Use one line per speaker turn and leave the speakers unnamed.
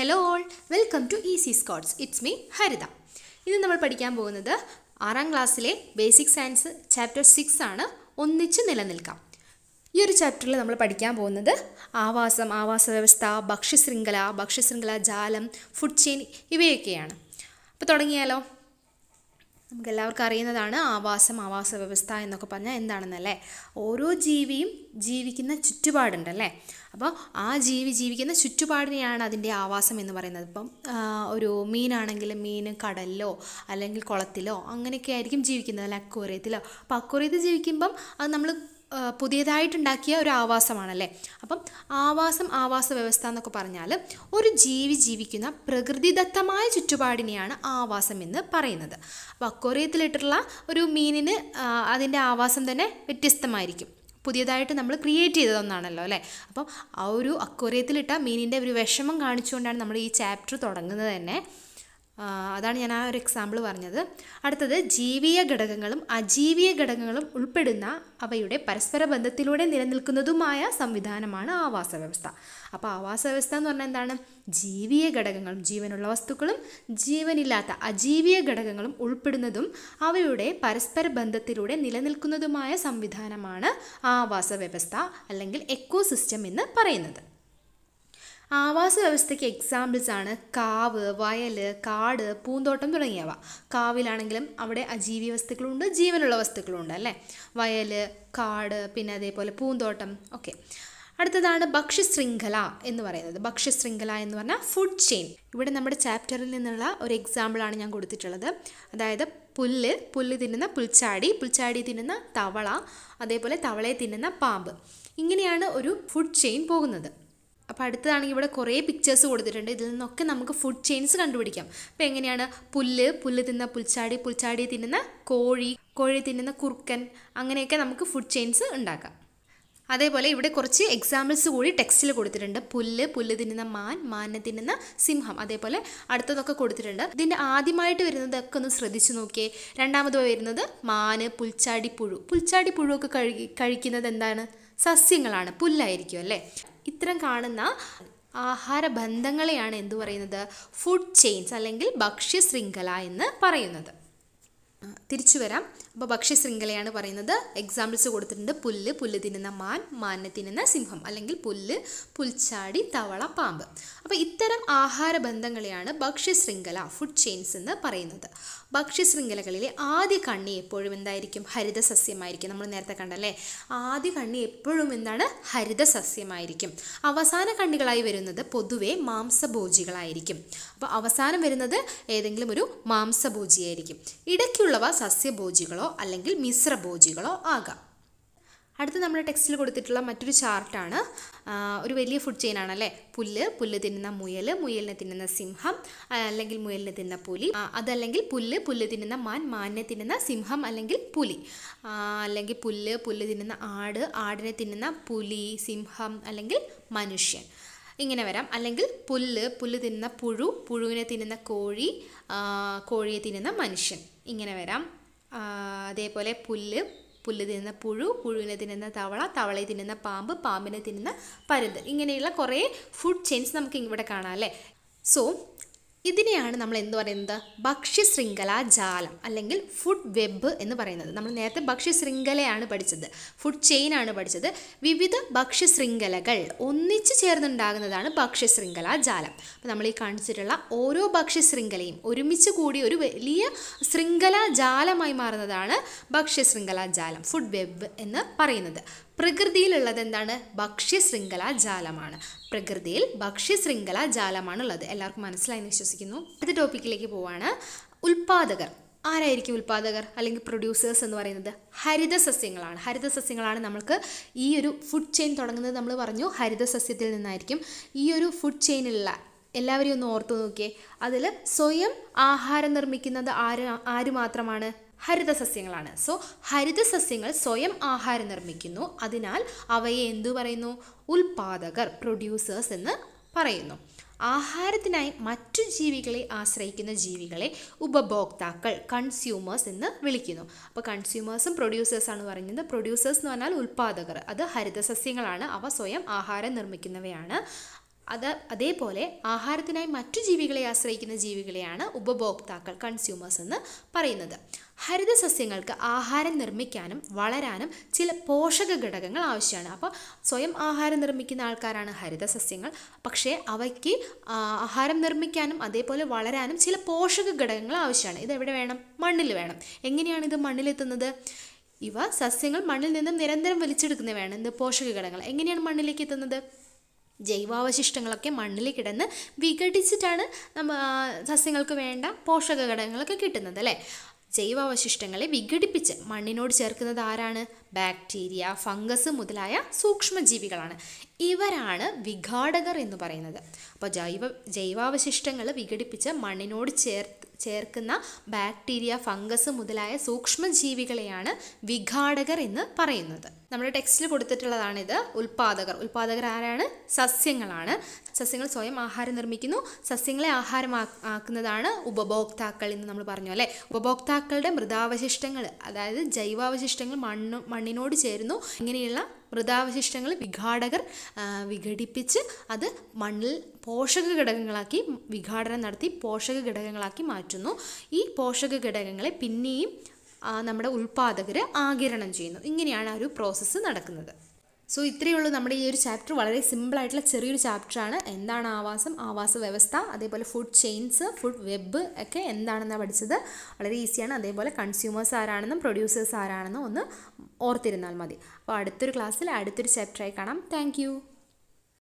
hello all welcome to C Scotts it's me Haritha ഇന്ന് നമ്മൾ പഠിക്കാൻ പോകുന്നത് ആറാം ക്ലാസ്സിലെ ബേസിക് സയൻസ് ചാപ്റ്റർ സിക്സ് ആണ് ഒന്നിച്ച് നിലനിൽക്കാം ഈ ഒരു ചാപ്റ്ററിൽ നമ്മൾ പഠിക്കാൻ പോകുന്നത് ആവാസം ആവാസ വ്യവസ്ഥ ഭക്ഷ്യശൃംഖല ഭക്ഷ്യശൃംഖല ജാലം ഫുഡ് ചെയിൻ ഇവയൊക്കെയാണ് അപ്പോൾ തുടങ്ങിയാലോ നമുക്ക് എല്ലാവർക്കും അറിയുന്നതാണ് ആവാസം ആവാസ വ്യവസ്ഥ എന്നൊക്കെ പറഞ്ഞാൽ എന്താണെന്നല്ലേ ഓരോ ജീവിയും ജീവിക്കുന്ന ചുറ്റുപാടുണ്ടല്ലേ അപ്പോൾ ആ ജീവി ജീവിക്കുന്ന ചുറ്റുപാടിനെയാണ് അതിൻ്റെ ആവാസം എന്ന് പറയുന്നത് ഇപ്പം ഒരു മീനാണെങ്കിൽ മീൻ കടലിലോ അല്ലെങ്കിൽ കുളത്തിലോ അങ്ങനെയൊക്കെ ആയിരിക്കും ജീവിക്കുന്നത് അല്ലെങ്കിൽ അക്വറിയത്തിലോ അപ്പോൾ അക്വറിയത്തിൽ ജീവിക്കുമ്പം അത് നമ്മൾ പുതിയതായിട്ടുണ്ടാക്കിയ ഒരു ആവാസമാണല്ലേ അപ്പം ആവാസം ആവാസ വ്യവസ്ഥ എന്നൊക്കെ പറഞ്ഞാൽ ഒരു ജീവി ജീവിക്കുന്ന പ്രകൃതിദത്തമായ ചുറ്റുപാടിനെയാണ് ആവാസം എന്ന് പറയുന്നത് അപ്പോൾ അക്വറിയത്തിലിട്ടുള്ള ഒരു മീനിന് അതിൻ്റെ ആവാസം തന്നെ വ്യത്യസ്തമായിരിക്കും പുതിയതായിട്ട് നമ്മൾ ക്രിയേറ്റ് ചെയ്തതൊന്നാണല്ലോ അല്ലേ അപ്പം ആ ഒരു അക്വറിയത്തിലിട്ട മീനിൻ്റെ ഒരു വിഷമം കാണിച്ചുകൊണ്ടാണ് നമ്മൾ ഈ ചാപ്റ്റർ തുടങ്ങുന്നത് തന്നെ അതാണ് ഞാൻ ആ ഒരു എക്സാമ്പിൾ പറഞ്ഞത് അടുത്തത് ജീവിയ ഘടകങ്ങളും അജീവിയ ഘടകങ്ങളും ഉൾപ്പെടുന്ന അവയുടെ പരസ്പര ബന്ധത്തിലൂടെ നിലനിൽക്കുന്നതുമായ സംവിധാനമാണ് ആവാസ വ്യവസ്ഥ അപ്പോൾ ആവാസ വ്യവസ്ഥ എന്ന് പറഞ്ഞാൽ എന്താണ് ജീവിയ ഘടകങ്ങളും ജീവനുള്ള വസ്തുക്കളും ജീവനില്ലാത്ത അജീവിയ ഘടകങ്ങളും ഉൾപ്പെടുന്നതും അവയുടെ പരസ്പര ബന്ധത്തിലൂടെ നിലനിൽക്കുന്നതുമായ സംവിധാനമാണ് ആവാസ വ്യവസ്ഥ അല്ലെങ്കിൽ എക്കോസിസ്റ്റം എന്ന് പറയുന്നത് ആവാസ വ്യവസ്ഥയ്ക്ക് എക്സാമ്പിൾസ് ആണ് കാവ് വയൽ കാട് പൂന്തോട്ടം തുടങ്ങിയവ കാവിലാണെങ്കിലും അവിടെ അജീവി വസ്തുക്കളുണ്ട് ജീവനുള്ള വസ്തുക്കളുണ്ട് അല്ലേ വയൽ കാട് പിന്നെ അതേപോലെ പൂന്തോട്ടം ഓക്കെ അടുത്തതാണ് ശൃംഖല എന്ന് പറയുന്നത് ശൃംഖല എന്ന് പറഞ്ഞാൽ ഫുഡ് ചെയിൻ ഇവിടെ നമ്മുടെ ചാപ്റ്ററിൽ നിന്നുള്ള ഒരു എക്സാമ്പിളാണ് ഞാൻ കൊടുത്തിട്ടുള്ളത് അതായത് പുല്ല് പുല്ല് തിന്നുന്ന പുൽച്ചാടി പുൽച്ചാടി തിന്നുന്ന തവള അതേപോലെ തവളയെ തിന്നുന്ന പാമ്പ് ഇങ്ങനെയാണ് ഒരു ഫുഡ് ചെയിൻ പോകുന്നത് അപ്പോൾ അടുത്തതാണെങ്കിൽ ഇവിടെ കുറേ പിക്ചേഴ്സ് കൊടുത്തിട്ടുണ്ട് ഇതിൽ നിന്നൊക്കെ നമുക്ക് ഫുഡ് ചെയിൻസ് കണ്ടുപിടിക്കാം അപ്പോൾ എങ്ങനെയാണ് പുല്ല് പുല്ല് തിന്ന പുൽച്ചാടി പുൽച്ചാടി തിന്നുന്ന കോഴി കോഴി തിന്നുന്ന കുറുക്കൻ അങ്ങനെയൊക്കെ നമുക്ക് ഫുഡ് ചെയിൻസ് ഉണ്ടാക്കാം അതേപോലെ ഇവിടെ കുറച്ച് എക്സാമ്പിൾസ് കൂടി ടെക്സ്റ്റിൽ കൊടുത്തിട്ടുണ്ട് പുല്ല് പുല്ല് തിന്നുന്ന മാൻ മാനെ തിന്നുന്ന സിംഹം അതേപോലെ അടുത്തതൊക്കെ കൊടുത്തിട്ടുണ്ട് ഇതിൻ്റെ ആദ്യമായിട്ട് വരുന്നതൊക്കെ ഒന്ന് ശ്രദ്ധിച്ചു നോക്കിയേ രണ്ടാമത് വരുന്നത് മാന് പുൽച്ചാടി പുഴു പുൽച്ചാടി ഒക്കെ കഴി കഴിക്കുന്നത് എന്താണ് സസ്യങ്ങളാണ് പുല്ലായിരിക്കും അല്ലേ ഇത്തരം കാണുന്ന ആഹാര ബന്ധങ്ങളെയാണ് എന്തു പറയുന്നത് ഫുഡ് ചെയിൻസ് അല്ലെങ്കിൽ ഭക്ഷ്യ ശൃംഖല എന്ന് പറയുന്നത് തിരിച്ചു വരാം അപ്പോൾ ശൃംഖലയാണ് പറയുന്നത് എക്സാമ്പിൾസ് കൊടുത്തിട്ടുണ്ട് പുല്ല് പുല്ല് തിന്നുന്ന മാൻ മാനിനെ തിന്നുന്ന സിംഹം അല്ലെങ്കിൽ പുല്ല് പുൽച്ചാടി തവള പാമ്പ് അപ്പോൾ ഇത്തരം ആഹാര ബന്ധങ്ങളെയാണ് ശൃംഖല ഫുഡ് ചെയിൻസ് എന്ന് പറയുന്നത് ശൃംഖലകളിലെ ആദ്യ കണ്ണി എപ്പോഴും എന്തായിരിക്കും ഹരിത സസ്യമായിരിക്കും നമ്മൾ നേരത്തെ കണ്ടല്ലേ ആദ്യ കണ്ണി എപ്പോഴും എന്താണ് ഹരിത സസ്യമായിരിക്കും അവസാന കണ്ണികളായി വരുന്നത് പൊതുവേ മാംസഭോജികളായിരിക്കും അപ്പോൾ അവസാനം വരുന്നത് ഏതെങ്കിലും ഒരു മാംസഭോജിയായിരിക്കും ഇടയ്ക്കുള്ളവ സസ്യഭോജികളോ ഭോജികളോ അല്ലെങ്കിൽ മിശ്ര ഭോജികളോ ആകാം അടുത്ത് നമ്മുടെ ടെക്സ്റ്റിൽ കൊടുത്തിട്ടുള്ള മറ്റൊരു ചാർട്ടാണ് ഒരു വലിയ ഫുഡ് ചെയിൻ ആണല്ലേ പുല്ല് പുല്ല് തിന്നുന്ന മുയൽ മുയലിനെ തിന്നുന്ന സിംഹം അല്ലെങ്കിൽ മുയലിനെ തിന്നുന്ന പുലി അതല്ലെങ്കിൽ പുല്ല് പുല്ല് തിന്നുന്ന മാൻ മാനിനെ തിന്നുന്ന സിംഹം അല്ലെങ്കിൽ പുലി അല്ലെങ്കിൽ പുല്ല് പുല്ല് തിന്നുന്ന ആട് ആടിനെ തിന്നുന്ന പുലി സിംഹം അല്ലെങ്കിൽ മനുഷ്യൻ ഇങ്ങനെ വരാം അല്ലെങ്കിൽ പുല്ല് പുല്ല് തിന്നുന്ന പുഴു പുഴുവിനെ തിന്നുന്ന കോഴി കോഴിയെ തിന്നുന്ന മനുഷ്യൻ ഇങ്ങനെ വരാം അതേപോലെ പുല്ല് പുല്ല് തിന്നുന്ന പുഴു പുഴുവിനെ തിന്നുന്ന തവള തവളയെ തിന്നുന്ന പാമ്പ് പാമ്പിനെ തിന്നുന്ന പരുന്ത് ഇങ്ങനെയുള്ള കുറേ ഫുഡ് ചെയിൻസ് നമുക്ക് ഇവിടെ കാണാം അല്ലേ സോ ഇത് ഇതിനെയാണ് നമ്മൾ എന്ത് പറയുന്നത് ശൃംഖല ജാലം അല്ലെങ്കിൽ ഫുഡ് വെബ് എന്ന് പറയുന്നത് നമ്മൾ നേരത്തെ ശൃംഖലയാണ് പഠിച്ചത് ഫുഡ് ചെയിൻ ആണ് പഠിച്ചത് വിവിധ ശൃംഖലകൾ ഒന്നിച്ചു ചേർന്നുണ്ടാകുന്നതാണ് ശൃംഖല ജാലം അപ്പോൾ നമ്മൾ ഈ കാണിച്ചിട്ടുള്ള ഓരോ ശൃംഖലയും ഒരുമിച്ച് കൂടി ഒരു വലിയ ശൃംഖല ജാലമായി മാറുന്നതാണ് ശൃംഖല ജാലം ഫുഡ് വെബ് എന്ന് പറയുന്നത് പ്രകൃതിയിലുള്ളത് എന്താണ് ശൃംഖല ജാലമാണ് പ്രകൃതിയിൽ ശൃംഖല ജാലമാണുള്ളത് എല്ലാവർക്കും മനസ്സിലായി വിശ്വസിക്കുന്നു പോകുന്നു അടുത്ത ടോപ്പിക്കിലേക്ക് പോവാണ് ഉൽപാദകർ ആരായിരിക്കും ഉൽപാദകർ അല്ലെങ്കിൽ പ്രൊഡ്യൂസേഴ്സ് എന്ന് പറയുന്നത് ഹരിത സസ്യങ്ങളാണ് ഹരിത സസ്യങ്ങളാണ് നമ്മൾക്ക് ഈ ഒരു ഫുഡ് ചെയിൻ തുടങ്ങുന്നത് നമ്മൾ പറഞ്ഞു ഹരിത സസ്യത്തിൽ നിന്നായിരിക്കും ഈ ഒരു ഫുഡ് ചെയിനിലുള്ള എല്ലാവരെയും ഒന്ന് ഓർത്തു നോക്കിയേ അതിൽ സ്വയം ആഹാരം നിർമ്മിക്കുന്നത് ആര് ആര് മാത്രമാണ് ഹരിത സസ്യങ്ങളാണ് സോ ഹരിത സസ്യങ്ങൾ സ്വയം ആഹാരം നിർമ്മിക്കുന്നു അതിനാൽ അവയെ എന്തു പറയുന്നു ഉൽപാദകർ പ്രൊഡ്യൂസേഴ്സ് എന്ന് പറയുന്നു ആഹാരത്തിനായി മറ്റു ജീവികളെ ആശ്രയിക്കുന്ന ജീവികളെ ഉപഭോക്താക്കൾ കൺസ്യൂമേഴ്സ് എന്ന് വിളിക്കുന്നു അപ്പോൾ കൺസ്യൂമേഴ്സും പ്രൊഡ്യൂസേഴ്സാണ് പറയുന്നത് പ്രൊഡ്യൂസേഴ്സ് എന്ന് പറഞ്ഞാൽ ഉൽപ്പാദകർ അത് ഹരിതസസ്യങ്ങളാണ് അവ സ്വയം ആഹാരം നിർമ്മിക്കുന്നവയാണ് അത് അതേപോലെ ആഹാരത്തിനായി മറ്റു ജീവികളെ ആശ്രയിക്കുന്ന ജീവികളെയാണ് ഉപഭോക്താക്കൾ കൺസ്യൂമേഴ്സ് എന്ന് പറയുന്നത് ഹരിത സസ്യങ്ങൾക്ക് ആഹാരം നിർമ്മിക്കാനും വളരാനും ചില പോഷക ഘടകങ്ങൾ ആവശ്യമാണ് അപ്പോൾ സ്വയം ആഹാരം നിർമ്മിക്കുന്ന ആൾക്കാരാണ് ഹരിത സസ്യങ്ങൾ പക്ഷേ അവയ്ക്ക് ആഹാരം നിർമ്മിക്കാനും അതേപോലെ വളരാനും ചില പോഷക ഘടകങ്ങൾ ആവശ്യമാണ് ഇത് എവിടെ വേണം മണ്ണിൽ വേണം എങ്ങനെയാണ് ഇത് മണ്ണിലെത്തുന്നത് ഇവ സസ്യങ്ങൾ മണ്ണിൽ നിന്നും നിരന്തരം വലിച്ചെടുക്കുന്നവയാണ് എന്ത് പോഷക ഘടകങ്ങൾ എങ്ങനെയാണ് മണ്ണിലേക്ക് എത്തുന്നത് ജൈവാവശിഷ്ടങ്ങളൊക്കെ മണ്ണിൽ കിടന്ന് വിഘടിച്ചിട്ടാണ് നമ്മ സസ്യങ്ങൾക്ക് വേണ്ട പോഷക ഘടകങ്ങളൊക്കെ കിട്ടുന്നത് അല്ലേ ജൈവാവശിഷ്ടങ്ങളെ വിഘടിപ്പിച്ച് മണ്ണിനോട് ചേർക്കുന്നത് ആരാണ് ബാക്ടീരിയ ഫംഗസ് മുതലായ സൂക്ഷ്മജീവികളാണ് ഇവരാണ് വിഘാടകർ എന്ന് പറയുന്നത് അപ്പോൾ ജൈവ ജൈവാവശിഷ്ടങ്ങൾ വിഘടിപ്പിച്ച് മണ്ണിനോട് ചേർത്ത് ചേർക്കുന്ന ബാക്ടീരിയ ഫംഗസ് മുതലായ സൂക്ഷ്മജീവികളെയാണ് വിഘാടകർ എന്ന് പറയുന്നത് നമ്മുടെ ടെക്സ്റ്റിൽ കൊടുത്തിട്ടുള്ളതാണിത് ഉൽപാദകർ ഉൽപാദകർ ആരാണ് സസ്യങ്ങളാണ് സസ്യങ്ങൾ സ്വയം ആഹാരം നിർമ്മിക്കുന്നു സസ്യങ്ങളെ ആഹാരം ആക്കുന്നതാണ് ഉപഭോക്താക്കൾ എന്ന് നമ്മൾ പറഞ്ഞു അല്ലേ ഉപഭോക്താക്കളുടെ മൃതാവശിഷ്ടങ്ങൾ അതായത് ജൈവാവശിഷ്ടങ്ങൾ മണ്ണ് മണ്ണിനോട് ചേരുന്നു ഇങ്ങനെയുള്ള മൃതാവശിഷ്ടങ്ങൾ വിഘാടകർ വിഘടിപ്പിച്ച് അത് മണ്ണിൽ പോഷക ഘടകങ്ങളാക്കി വിഘാടനം നടത്തി പോഷക ഘടകങ്ങളാക്കി മാറ്റുന്നു ഈ പോഷക ഘടകങ്ങളെ പിന്നെയും നമ്മുടെ ഉൽപ്പാദകർ ആകിരണം ചെയ്യുന്നു ഇങ്ങനെയാണ് ആ ഒരു പ്രോസസ്സ് നടക്കുന്നത് സോ ഇത്രയേ ഉള്ളൂ നമ്മുടെ ഈ ഒരു ചാപ്റ്റർ വളരെ സിമ്പിളായിട്ടുള്ള ചെറിയൊരു ചാപ്റ്ററാണ് എന്താണ് ആവാസം ആവാസ വ്യവസ്ഥ അതേപോലെ ഫുഡ് ചെയിൻസ് ഫുഡ് വെബ് ഒക്കെ എന്താണെന്നാണ് പഠിച്ചത് വളരെ ഈസിയാണ് അതേപോലെ കൺസ്യൂമേഴ്സ് ആരാണെന്നും പ്രൊഡ്യൂസേഴ്സ് ആരാണെന്നും ഒന്ന് ഓർത്തിരുന്നാൽ മതി അപ്പോൾ അടുത്തൊരു ക്ലാസ്സിൽ അടുത്തൊരു ചാപ്റ്ററായി കാണാം താങ്ക്